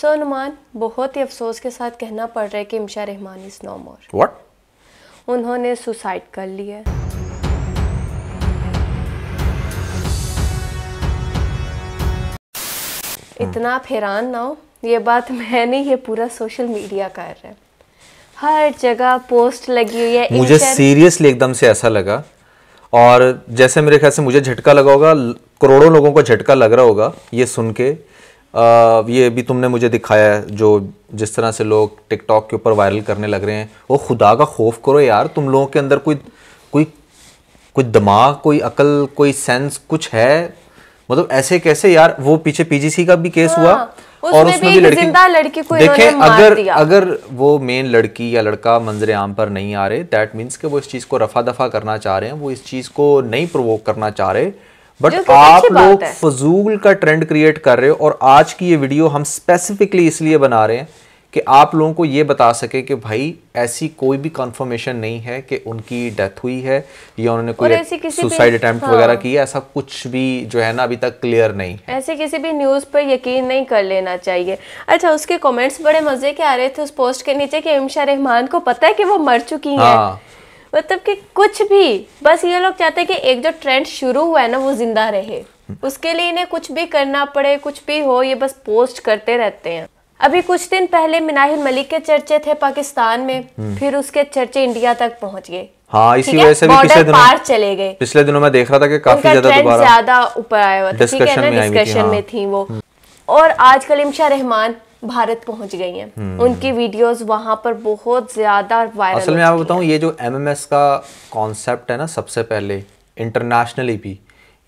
सो so, Numan बहुत ही अफसोस के साथ कहना पड़ रहा है कि Imsha Rehman is no more what उन्होंने सुसाइड कर लिया hmm. इतना आप हैरान ना हो ये बात मैंने ये पूरा सोशल मीडिया कर रहा है हर जगह पोस्ट लगी हुई है मुझे सीरियसली एकदम से ऐसा लगा और जैसे मेरे ख्याल से मुझे झटका लगा होगा करोड़ों लोगों को झटका लग रहा होगा ये सुन के ये भी तुमने मुझे दिखाया है जो जिस तरह से लोग टिकटॉक के ऊपर वायरल करने लग रहे हैं वो खुदा का खौफ करो यार तुम लोगों के अंदर कोई कोई कोई दिमाग कोई अकल कोई सेंस कुछ है मतलब ऐसे कैसे यार वो पीछे पीजीसी का भी केस हुआ हाँ, और उसमें भी, भी लड़की लड़की को देखें अगर अगर वो मेन लड़की या लड़का मंजर आम पर नहीं आ रहे दैट मीन्स कि वो इस चीज़ को रफा दफा करना चाह रहे हैं वो इस चीज़ को नहीं प्रोवोक करना चाह रहे बट आप लोग फजूल का ट्रेंड क्रिएट कर रहे हो और आज की ये वीडियो हम स्पेसिफिकली इसलिए बना रहे हैं कि आप लोगों को ये बता सके कि भाई ऐसी कोई भी कंफर्मेशन नहीं है कि उनकी डेथ हुई है या उन्होंने कोई सुसाइड अटेम्प्ट वगैरह हाँ। किया ऐसा कुछ भी जो है ना अभी तक क्लियर नहीं है ऐसे किसी भी न्यूज़ पर यकीन नहीं कर लेना चाहिए अच्छा उसके कमेंट्स बड़े मज़े के आ रहे थे उस पोस्ट के नीचे कि इमशा रहमान को पता है कि वो मर चुकी हैं हाँ। मतलब कि कुछ भी बस ये लोग चाहते हैं कि एक जो ट्रेंड शुरू हुआ है ना वो जिंदा रहे उसके लिए इन्हें कुछ भी करना पड़े कुछ भी हो ये बस पोस्ट करते रहते हैं अभी कुछ दिन पहले मिनाहिल मलिक के चर्चे थे पाकिस्तान में हम्म। फिर उसके चर्चे इंडिया तक पहुंच गए हाँ इसी वजह से भी पिछले दिनों पार चले गए पिछले दिनों में देख रहा था कि काफी ज्यादा ज्यादा ऊपर आया हुआ था डिस्कशन हाँ। में थी वो हम्म। और आजकल इमशा रहमान भारत पहुंच गई हैं हम्म। उनकी वीडियोस वहां पर बहुत ज्यादा वायरल असल में आप बताऊं ये जो एमएमएस का कॉन्सेप्ट है ना सबसे पहले इंटरनेशनली भी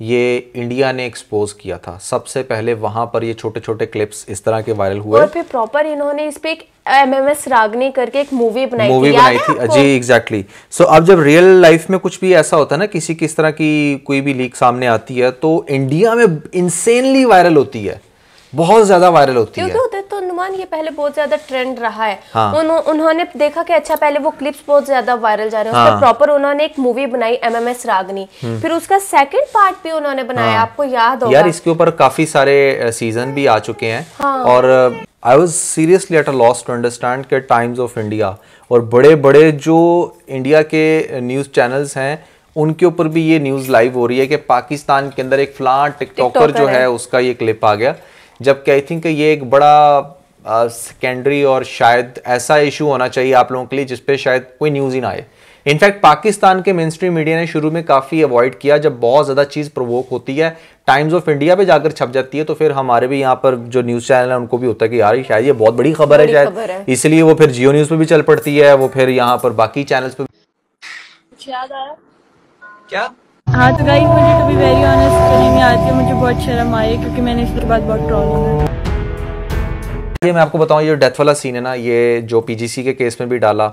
ये इंडिया ने एक्सपोज किया था सबसे पहले वहां पर ये छोटे छोटे क्लिप्स इस तरह के वायरल हुए और फिर प्रॉपर इन्होंने इस पे एक एमएमएस रागनी करके एक मूवी बनाई मूवी बनाई थी जी एग्जैक्टली सो अब जब रियल लाइफ में कुछ भी ऐसा होता है ना किसी किस तरह की कोई भी लीक सामने आती है तो इंडिया में इंसेनली वायरल होती है बहुत ज्यादा वायरल होती है नुमान ये पहले बहुत ज्यादा ट्रेंड रहा है हाँ। उन, उन्होंने देखा कि अच्छा पहले वो क्लिप्स बहुत ज्यादा वायरल जा रहे हैं हाँ। प्रॉपर उन्होंने एक मूवी बनाई एमएमएस हम्म। रागनी फिर उसका सेकंड पार्ट भी उन्होंने बनाया हाँ। आपको याद होगा यार इसके ऊपर काफी सारे सीजन भी आ चुके हैं हाँ। और I was seriously at a loss to understand के टाइम्स ऑफ इंडिया और बड़े बड़े जो इंडिया के न्यूज़ चैनल्स हैं उनके ऊपर भी ये न्यूज़ लाइव हो रही है कि पाकिस्तान के अंदर एक फ्लां टिकटॉकर जो है उसका ये क्लिप आ गया जबकि आई थिंक ये एक बड़ा सेकेंडरी और शायद ऐसा इशू होना चाहिए आप लोगों के लिए जिसपे शायद कोई न्यूज़ ही ना आए इनफैक्ट पाकिस्तान के मेन स्ट्रीम मीडिया ने शुरू में काफ़ी अवॉइड किया जब बहुत ज़्यादा चीज़ प्रोवोक होती है टाइम्स ऑफ इंडिया पे जाकर छप जाती है तो फिर हमारे भी यहाँ पर जो न्यूज़ चैनल है उनको भी होता है कि यार शायद ये बहुत बड़ी खबर है शायद इसलिए वो फिर जियो न्यूज़ पे भी चल पड़ती है वो फिर यहाँ पर बाकी चैनल्स पे भी हाँ तो गाइस मुझे तो भी वेरी ऑनेस्ट करने में आती है मुझे बहुत शर्म आई है क्योंकि मैंने इसके बाद बहुत ट्रॉल किया ये मैं आपको बताऊँ ये डेथ वाला सीन है ना ये जो पीजीसी के केस में भी डाला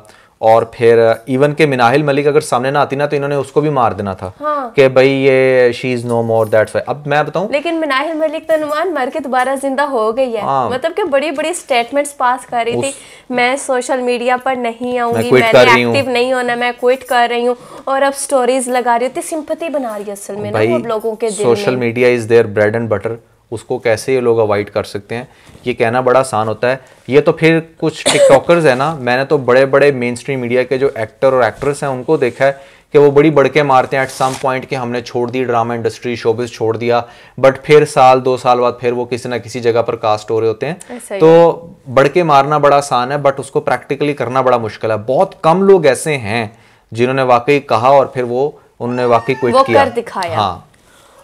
और फिर इवन के मिनाहिल मलिक अगर सामने ना आती ना तो इन्होंने उसको भी मार देना था हाँ। कि भाई ये she is no more that why अब मैं बताऊं लेकिन मिनाहिल मलिक तो नुमान मर के दोबारा जिंदा हो गई है हाँ। मतलब कि बड़ी बड़ी स्टेटमेंट्स पास कर रही उस... थी मैं सोशल मीडिया पर नहीं आऊंगी मैं मैंने एक्टिव नहीं होना मैं क्विट कर रही हूँ और अब स्टोरीज लगा रही होती सिंपति बना रही है असल में लोगों के social media is their bread and butter उसको कैसे ये लोग अवॉइड कर सकते हैं ये कहना बड़ा आसान होता है ये तो फिर कुछ टिकटॉकर्स हैं ना मैंने तो बड़े बड़े मेन स्ट्रीम मीडिया के जो एक्टर और एक्ट्रेस हैं उनको देखा है कि वो बड़ी बड़के मारते हैं एट सम पॉइंट कि हमने छोड़ दी ड्रामा इंडस्ट्री शोबिस छोड़ दिया बट फिर साल दो साल बाद फिर वो किसी ना किसी जगह पर कास्ट हो रहे होते हैं तो बड़के मारना बड़ा आसान है बट उसको प्रैक्टिकली करना बड़ा मुश्किल है बहुत कम लोग ऐसे हैं जिन्होंने वाकई कहा और फिर वो उन्होंने वाकई कोई किया हाँ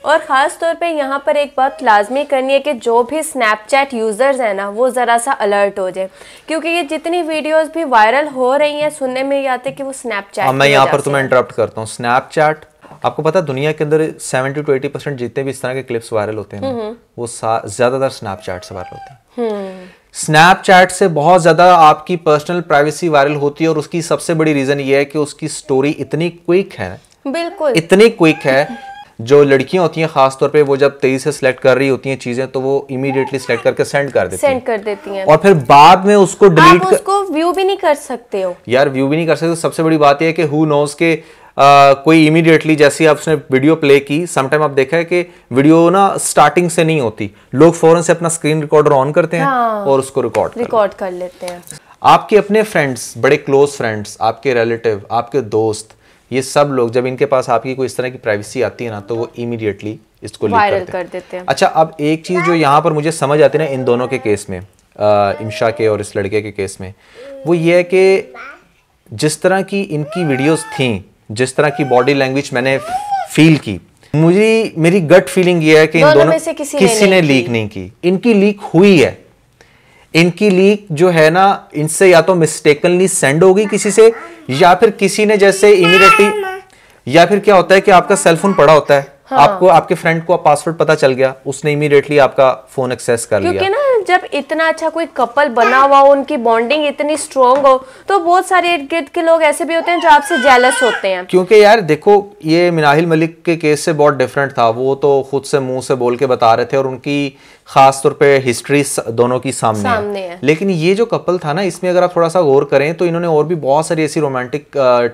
और ख़ास तौर पे यहाँ पर एक बात लाजमी करनी है कि जो भी स्नैपचैट यूज़र्स हैं ना वो ज़रा सा अलर्ट हो जाए क्योंकि ये जितनी वीडियोस भी वायरल हो रही हैं सुनने में ये आते कि वो स्नैपचैट हाँ, मैं यहाँ पर तुम्हें इंटरप्ट करता हूँ स्नैपचैट आपको पता है दुनिया के अंदर सेवेंटी टू एटी परसेंट जितने भी इस तरह के क्लिप्स वायरल होते हैं वो ज़्यादातर स्नैपचैट से वायरल होते हैं स्नैपचैट हम्म। से बहुत ज़्यादा आपकी पर्सनल प्राइवेसी वायरल होती है और उसकी सबसे बड़ी रीज़न ये है कि उसकी स्टोरी इतनी क्विक है बिल्कुल इतनी क्विक है जो लड़कियां होती हैं खासतौर पे वो जब तेजी से सिलेक्ट कर रही होती हैं चीजें तो वो इमीडिएटली सिलेक्ट करके सेंड कर देती सेंड कर देती हैं और फिर बाद में उसको डिलीट कर... उसको व्यू भी नहीं कर सकते हो यार व्यू भी नहीं कर सकते सबसे बड़ी बात यह कि हु नोज के Uh, कोई इमीडिएटली जैसे आपने वीडियो प्ले की समटाइम आप देखा है कि वीडियो ना स्टार्टिंग से नहीं होती लोग फौरन से अपना स्क्रीन रिकॉर्डर ऑन करते हैं हाँ, और उसको रिकॉर्ड रिकॉर्ड कर, कर लेते हैं आपके अपने फ्रेंड्स बड़े क्लोज फ्रेंड्स आपके रिलेटिव आपके दोस्त ये सब लोग जब इनके पास आपकी कोई इस तरह की प्राइवेसी आती है ना तो वो इमीडिएटली इसको वायरल कर देते हैं अच्छा अब एक चीज़ जो यहाँ पर मुझे समझ आती है ना इन दोनों के केस में इमशा के और इस लड़के के केस में वो ये है कि जिस तरह की इनकी वीडियोस थी जिस तरह की बॉडी लैंग्वेज मैंने फील की मुझे मेरी गट फीलिंग ये है कि इन दोनों, दोनों किसी, किसी ने, ने लीक नहीं की इनकी लीक हुई है इनकी लीक जो है ना इनसे या तो मिस्टेकनली सेंड होगी किसी से या फिर किसी ने जैसे इमीडिएटली या फिर क्या होता है कि आपका सेलफोन पड़ा होता है हाँ। आपको आपके फ्रेंड को पासवर्ड पता चल गया उसने इमीडिएटली आपका फोन एक्सेस कर लिया जब इतना अच्छा कोई कपल बना हुआ हो उनकी बॉन्डिंग इतनी स्ट्रॉन्ग हो तो बहुत सारे इर्द गिर्द के लोग ऐसे भी होते हैं जो आपसे जेलस होते हैं क्योंकि यार देखो ये मिनाहिल मलिक के केस से बहुत डिफरेंट था वो तो खुद से मुंह से बोल के बता रहे थे और उनकी खास तौर पे हिस्ट्री दोनों की सामने, सामने है।, है लेकिन ये जो कपल था ना इसमें अगर आप थोड़ा सा गौर करें तो इन्होंने और भी बहुत सारी ऐसी रोमांटिक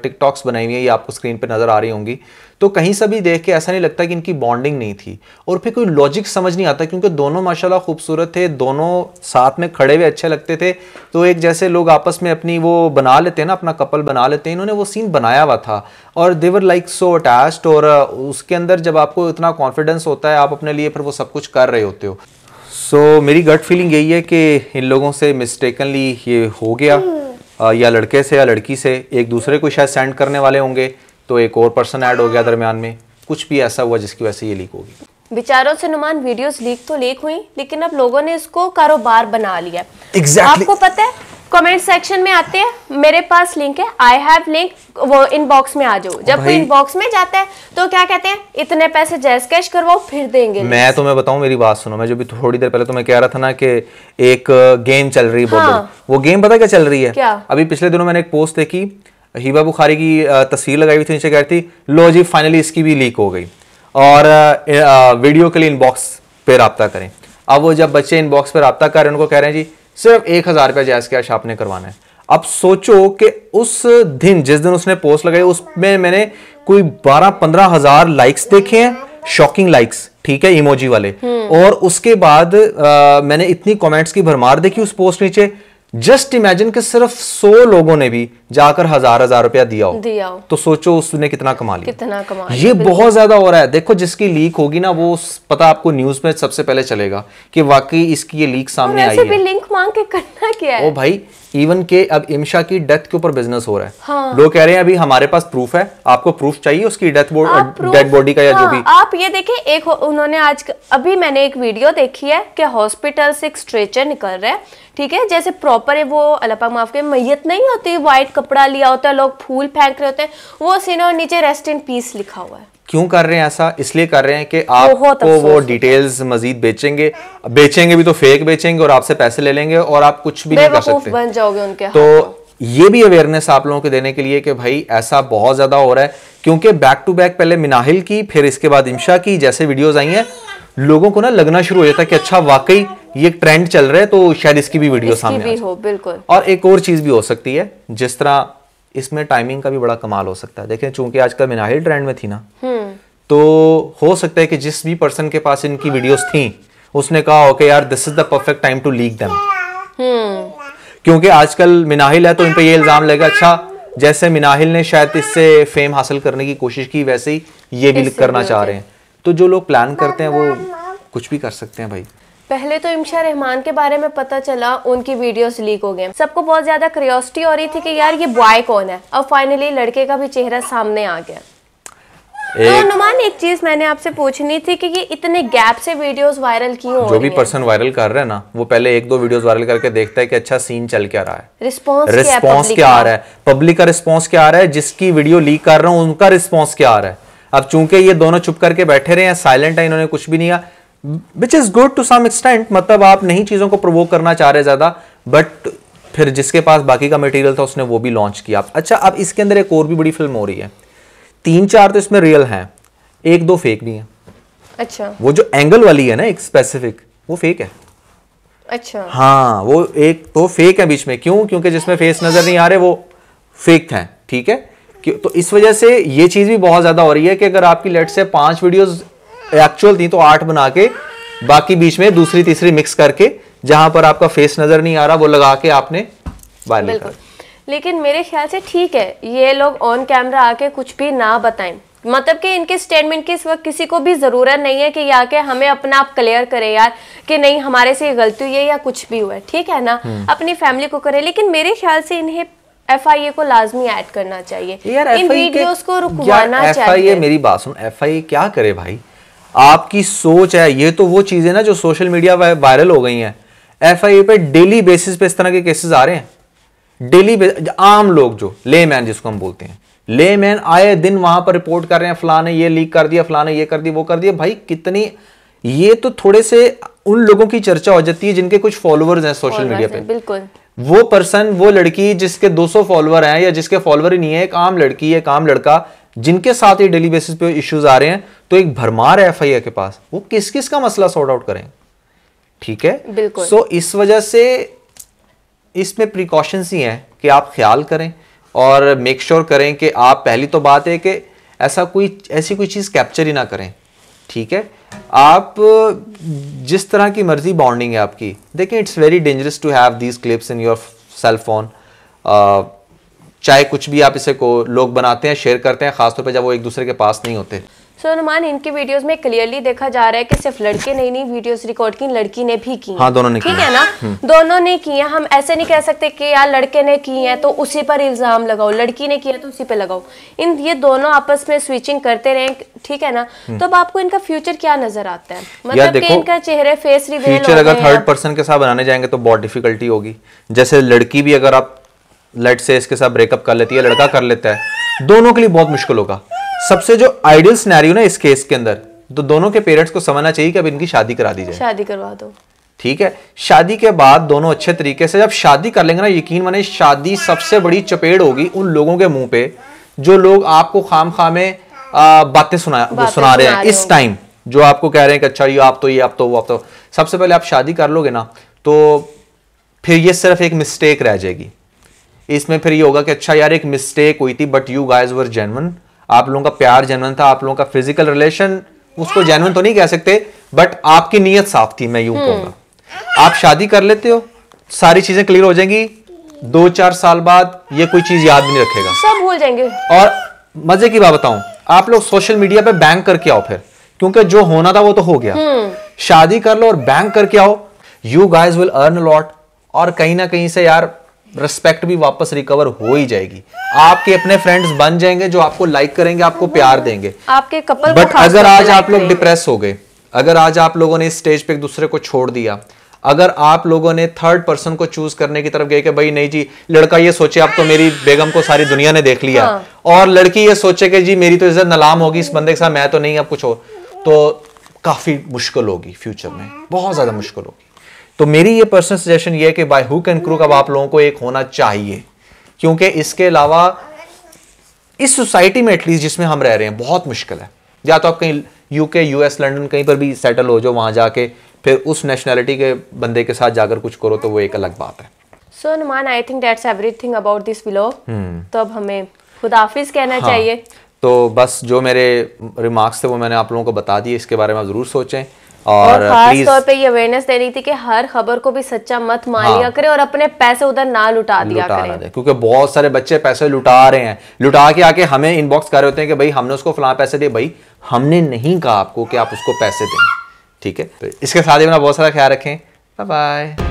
टिकटॉक्स बनाई हुई है ये आपको स्क्रीन पे नजर आ रही होंगी तो कहीं से भी देख के ऐसा नहीं लगता कि इनकी बॉन्डिंग नहीं थी और फिर कोई लॉजिक समझ नहीं आता क्योंकि दोनों माशाल्लाह खूबसूरत थे दोनों साथ में खड़े हुए अच्छे लगते थे तो एक जैसे लोग आपस में अपनी वो बना लेते हैं ना अपना कपल बना लेते हैं इन्होंने वो सीन बनाया हुआ था और देवर लाइक सो अटैच और उसके अंदर जब आपको इतना कॉन्फिडेंस होता है आप अपने लिए फिर वो सब कुछ कर रहे होते हो सो so, मेरी गट फीलिंग यही है कि इन लोगों से मिस्टेकनली ये हो गया हम्म। या लड़के से या लड़की से एक दूसरे को शायद सेंड करने वाले होंगे तो एक और पर्सन ऐड हो गया हाँ। दरमियान में कुछ भी ऐसा हुआ जिसकी वजह से ये लीक होगी विचारों से नुमान वीडियोस लीक तो लीक हुई लेकिन अब लोगों ने इसको कारोबार बना लिया exactly. आपको पता है कमेंट सेक्शन में आते हैं मेरे पास लिंक है आई हैव लिंक वो इनबॉक्स में आ जाओ जब कोई इनबॉक्स में जाता है तो क्या कहते हैं इतने पैसे जैस कैश करवाओ फिर देंगे मैं तो मैं बताऊं मेरी बात सुनो मैं जो भी थोड़ी देर पहले तो मैं कह रहा था ना कि एक गेम चल रही है हाँ। वो गेम पता क्या चल रही है क्या अभी पिछले दिनों मैंने एक पोस्ट देखी हिबा बुखारी की तस्वीर लगाई हुई थी नीचे कह रही थी लो जी फाइनली इसकी भी लीक हो गई और वीडियो के लिए इनबॉक्स पे रबता करें अब वो जब बच्चे इनबॉक्स पे रबता कर रहे हैं उनको कह रहे हैं जी सिर्फ एक हज़ार रुपया जैस कैश आपने करवाना है अब सोचो कि उस दिन जिस दिन उसने पोस्ट लगाई उसमें मैंने कोई बारह पंद्रह हज़ार लाइक्स देखे हैं शॉकिंग लाइक्स ठीक है इमोजी वाले हम्म। और उसके बाद आ, मैंने इतनी कमेंट्स की भरमार देखी उस पोस्ट नीचे जस्ट इमेजिन कि सिर्फ सौ लोगों ने भी जाकर हजार हजार रुपया दिया हो दिया हो तो सोचो उसने कितना कमा लिया कितना कमा ये बहुत ज्यादा हो रहा है देखो जिसकी लीक होगी ना वो पता आपको न्यूज में सबसे पहले चलेगा कि वाकई इसकी ये लीक सामने आई है लिंक मांग के करना क्या है ओ भाई इवन के अब इमशा की डेथ के ऊपर बिजनेस हो रहा है हाँ। लोग कह रहे हैं अभी हमारे पास प्रूफ है आपको प्रूफ चाहिए उसकी डेथ डेड बॉडी का या जो हाँ, भी आप ये देखें एक उन्होंने आज अभी मैंने एक वीडियो देखी है कि हॉस्पिटल से एक स्ट्रेचर निकल रहा है ठीक है जैसे प्रॉपर है वो अल्लाह माफ के मैयत नहीं होती वाइट कपड़ा लिया होता है लोग फूल फेंक रहे होते हैं वो सीन और नीचे रेस्ट इन पीस लिखा हुआ है क्यों कर रहे हैं ऐसा इसलिए कर रहे हैं कि आप वो डिटेल्स मजीद बेचेंगे बेचेंगे भी तो फेक बेचेंगे और आपसे पैसे ले लेंगे और आप कुछ भी नहीं कर सकते बन जाओगे उनके तो हाँ। ये भी अवेयरनेस आप लोगों के देने के लिए कि भाई ऐसा बहुत ज़्यादा हो रहा है क्योंकि बैक टू बैक पहले मिनाहिल की फिर इसके बाद इमशा की जैसे वीडियोज़ आई हैं लोगों को ना लगना शुरू हो जाता है कि अच्छा वाकई ये ट्रेंड चल रहा है तो शायद इसकी भी वीडियो इसकी सामने भी हो बिल्कुल और एक और चीज़ भी हो सकती है जिस तरह इसमें टाइमिंग का भी बड़ा कमाल हो सकता है देखें चूंकि आजकल मिनाहिल ट्रेंड में थी ना हम्म। तो हो सकता है कि जिस भी पर्सन के पास इनकी वीडियोस थी उसने कहा ओके यार this is the perfect time to leak them क्योंकि आजकल मिनाहिल है तो इन पर यह इल्ज़ाम लगेगा अच्छा जैसे मिनाहिल ने शायद इससे फेम हासिल करने की कोशिश की वैसे ही ये भी करना चाह रहे हैं तो जो लोग प्लान करते हैं वो कुछ भी कर सकते हैं भाई पहले तो इमशा रहमान के बारे में पता चला उनकी वीडियोस लीक हो गए सबको बहुत ज़्यादा क्रियोसिटी हो रही थी कि यार ये बॉय कौन है अब फाइनली लड़के का भी चेहरा सामने आ गया तो हनुमान एक चीज मैंने आपसे पूछनी थी कि ये इतने गैप से वीडियोस वायरल क्यों जो भी पर्सन वायरल कर रहा है ना वो पहले एक दो वीडियोस वायरल करके देखता है कि अच्छा सीन चल क्या रहा है रिस्पॉन्स रिस्पॉन्स क्या आ रहा है पब्लिक का रिस्पॉन्स क्या आ रहा है जिसकी वीडियो लीक कर रहा हूँ उनका रिस्पॉन्स क्या आ रहा है अब चूंकि ये दोनों चुप करके बैठे रहे हैं साइलेंट है इन्होंने कुछ भी नहीं किया which is good to some extent मतलब आप नहीं चीजों को प्रोवोक करना चाह रहे ज्यादा बट फिर जिसके पास बाकी का मटेरियल था उसने वो भी लॉन्च किया अच्छा अब इसके अंदर एक और भी बड़ी फिल्म हो रही है तीन चार तो इसमें रियल हैं एक दो फेक भी हैं अच्छा वो जो एंगल वाली है ना एक स्पेसिफिक वो फेक है अच्छा हाँ वो एक तो फेक है बीच में क्यों क्योंकि जिसमें फेस नजर नहीं आ रहे वो फेक है ठीक है तो इस वजह से ये चीज भी बहुत ज्यादा हो रही है कि अगर आपकी लेट से पांच वीडियोस एक्चुअल थी तो आठ बना के बाकी बीच में दूसरी तीसरी मिक्स करके जहां पर आपका फेस नजर नहीं आ रहा वो लगा के आपने वायरल कर लेकिन मेरे ख्याल से ठीक है ये लोग ऑन कैमरा आके कुछ भी ना बताएं मतलब कि इनके स्टेटमेंट की इस वक्त किसी को भी ज़रूरत नहीं है कि ये आके हमें अपना आप क्लियर करें यार कि नहीं हमारे से ये गलती हुई है या कुछ भी हुआ है ठीक है ना हम्म। अपनी फैमिली को करें लेकिन मेरे ख्याल से इन्हें एफ आई ए को लाजमी ऐड करना चाहिए यार इन वीडियोस को रुकवाना चाहिए मेरी बात सुन एफ क्या करे भाई आपकी सोच है ये तो वो चीज़ें ना जो सोशल मीडिया वायरल हो गई हैं एफ आई ए पे डेली बेसिस पे इस तरह के केसेस आ रहे हैं डेली आम लोग जो लेमैन जिसको हम बोलते हैं लेमैन आए दिन वहां पर रिपोर्ट कर रहे हैं फलाने ये लीक कर दिया फलाने ये कर दिया वो कर दिया भाई कितनी ये तो थोड़े से उन लोगों की चर्चा हो जाती है जिनके कुछ फॉलोअर्स हैं सोशल मीडिया पे बिल्कुल वो पर्सन वो लड़की जिसके 200 फॉलोअर हैं या जिसके फॉलोअर ही नहीं है एक आम लड़की एक आम लड़का जिनके साथ ये डेली बेसिस पे इश्यूज आ रहे हैं तो एक भरमार है एफ के पास वो किस किस का मसला सॉर्ट आउट करें ठीक है बिल्कुल सो so, इस वजह से इसमें प्रिकॉशंस ही हैं कि आप ख्याल करें और मेक श्योर sure करें कि आप पहली तो बात है कि ऐसा कोई ऐसी कोई चीज़ कैप्चर ही ना करें ठीक है आप जिस तरह की मर्जी बॉन्डिंग है आपकी देखें it's very dangerous to have these clips in your cell phone चाहे कुछ भी आप इसे को लोग बनाते हैं शेयर करते हैं खासतौर पे जब वो एक दूसरे के पास नहीं होते सो अनुमान इनके वीडियोस में क्लियरली देखा जा रहा है कि सिर्फ लड़के नहीं नहीं वीडियोस रिकॉर्ड की लड़की ने भी की हाँ, दोनों ने ठीक है ना हम्म। दोनों ने की है हम ऐसे नहीं कह सकते कि यार लड़के ने की है तो उसी पर इल्जाम लगाओ लड़की ने किया तो उसी पर लगाओ इन ये दोनों आपस में स्विचिंग करते रहे ठीक है ना हम्म। तो अब आपको इनका फ्यूचर क्या नजर आता है मतलब इनका चेहरे फेस रिवेल अगर थर्ड पर्सन के साथ बनाने जाएंगे तो बहुत डिफिकल्टी होगी जैसे लड़की भी अगर आप लेट से इसके साथ ब्रेकअप कर लेती है लड़का कर लेता है दोनों के लिए बहुत मुश्किल होगा सबसे जो आइडियल सिनेरियो ना इस केस के अंदर तो दोनों के पेरेंट्स को समझना चाहिए कि अब इनकी शादी करा दी जाए शादी करवा दो ठीक है शादी के बाद दोनों अच्छे तरीके से जब शादी कर लेंगे ना यकीन माने शादी सबसे बड़ी चपेट होगी उन लोगों के मुंह पे जो लोग आपको खाम खामे बातें सुना बाते सुना रहे हैं इस टाइम जो आपको कह रहे हैं कि अच्छा ये आप तो ये आप तो वो आप तो सबसे पहले आप शादी कर लोगे ना तो फिर ये सिर्फ एक मिस्टेक रह जाएगी इसमें फिर ये होगा कि अच्छा यार एक मिस्टेक हुई थी but you guys were genuine आप लोगों का प्यार जेनवन था आप लोगों का फिजिकल रिलेशन उसको जेनवन तो नहीं कह सकते बट आपकी नीयत साफ थी मैं यूं हम्म। कहूंगा आप शादी कर लेते हो सारी चीजें क्लियर हो जाएंगी दो चार साल बाद ये कोई चीज याद नहीं रखेगा सब भूल जाएंगे और मजे की बात बताऊं आप लोग सोशल मीडिया पे बैंक करके आओ फिर क्योंकि जो होना था वो तो हो गया हम्म। शादी कर लो और बैंक करके आओ you guys will earn lot और कहीं ना कहीं से यार रिस्पेक्ट भी वापस रिकवर हो ही जाएगी आपके अपने फ्रेंड्स बन जाएंगे जो आपको लाइक करेंगे आपको प्यार देंगे आपके कपल बट अगर आज आप लोग डिप्रेस हो गए अगर आज आप लोगों ने स्टेज पे एक दूसरे को छोड़ दिया अगर आप लोगों ने थर्ड पर्सन को चूज करने की तरफ गए कि भाई नहीं जी लड़का ये सोचे आप तो मेरी बेगम को सारी दुनिया ने देख लिया हाँ। और लड़की ये सोचे कि जी मेरी तो इज्जत नलाम होगी इस बंदे के साथ मैं तो नहीं अब कुछ हो तो काफी मुश्किल होगी फ्यूचर में बहुत ज्यादा मुश्किल होगी तो मेरी ये पर्सनल सजेशन ये है कि बाय हुक एंड क्रूक अब आप लोगों को एक होना चाहिए क्योंकि इसके अलावा इस सोसाइटी में एटलीस्ट जिसमें हम रह रहे हैं बहुत मुश्किल है या तो आप कहीं यूके यूएस लंदन कहीं पर भी सेटल हो जाओ वहाँ जाके फिर उस नेशनैलिटी के बंदे के साथ जाकर कुछ करो तो वो एक अलग बात है सो अनुमान I think that's everything about this below तो अब हमें खुदाफिज कहना हाँ, चाहिए तो बस जो मेरे रिमार्क्स थे वो मैंने आप लोगों को बता दिए इसके बारे में आप ज़रूर सोचें और, खास तौर पे ये अवेयरनेस देनी थी कि हर खबर को भी सच्चा मत मान हाँ, करें और अपने पैसे उधर ना लुटा दिया लुटा करें क्योंकि बहुत सारे बच्चे पैसे लुटा रहे हैं लुटा के आके हमें इनबॉक्स कर रहे होते हैं कि भाई हमने उसको फला पैसे दिए भाई हमने नहीं कहा आपको कि आप उसको पैसे दें ठीक है तो इसके साथ ही अपना बहुत सारा ख्याल रखें बाय